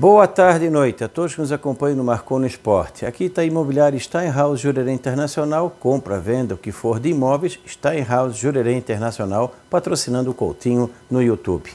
Boa tarde e noite a todos que nos acompanham no Marcou no Esporte. Aqui está a Imobiliária Steinhaus Jurerê Internacional, compra, venda, o que for de imóveis, Steinhaus Jurerê Internacional, patrocinando o Coutinho no YouTube.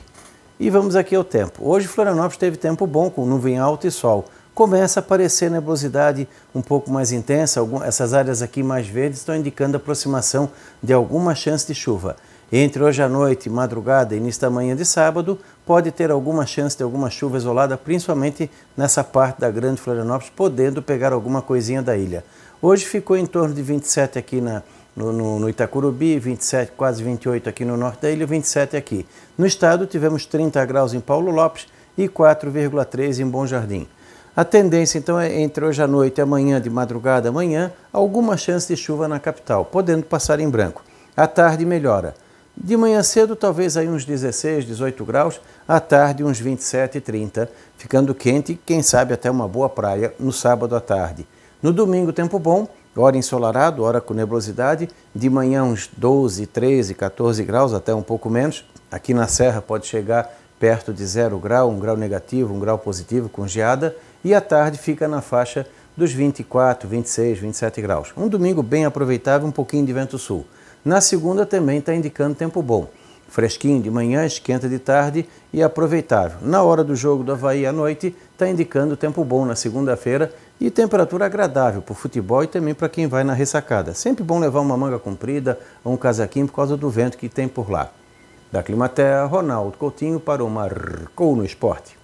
E vamos aqui ao tempo. Hoje Florianópolis teve tempo bom, com nuvem alta e sol. Começa a aparecer nebulosidade um pouco mais intensa, essas áreas aqui mais verdes estão indicando aproximação de alguma chance de chuva. Entre hoje à noite, madrugada e início da manhã de sábado, pode ter alguma chance de alguma chuva isolada, principalmente nessa parte da Grande Florianópolis, podendo pegar alguma coisinha da ilha. Hoje ficou em torno de 27 aqui na, no, no, no, Itacurubi, 27, quase 28 aqui no norte da ilha, 27 aqui. No estado tivemos 30 graus em Paulo Lopes e 4,3 em Bom Jardim. A tendência então é entre hoje à noite e amanhã, de madrugada amanhã, alguma chance de chuva na capital, podendo passar em branco. À tarde melhora. De manhã cedo, talvez aí uns 16, 18 graus, à tarde uns 27, 30, ficando quente, quem sabe até uma boa praia no sábado à tarde. No domingo, tempo bom, hora ensolarado, hora com nebulosidade, de manhã uns 12, 13, 14 graus, até um pouco menos. Aqui na serra pode chegar perto de zero grau, um grau negativo, um grau positivo, com geada, e à tarde fica na faixa dos 24, 26, 27 graus. Um domingo bem aproveitável, um pouquinho de vento sul. Na segunda também está indicando tempo bom. Fresquinho de manhã, esquenta de tarde e aproveitável. Na hora do jogo do Havaí à noite, está indicando tempo bom na segunda-feira e temperatura agradável para o futebol e também para quem vai na ressacada. Sempre bom levar uma manga comprida ou um casaquinho por causa do vento que tem por lá. Da Climatea, Ronaldo Coutinho para o Marcou no Esporte.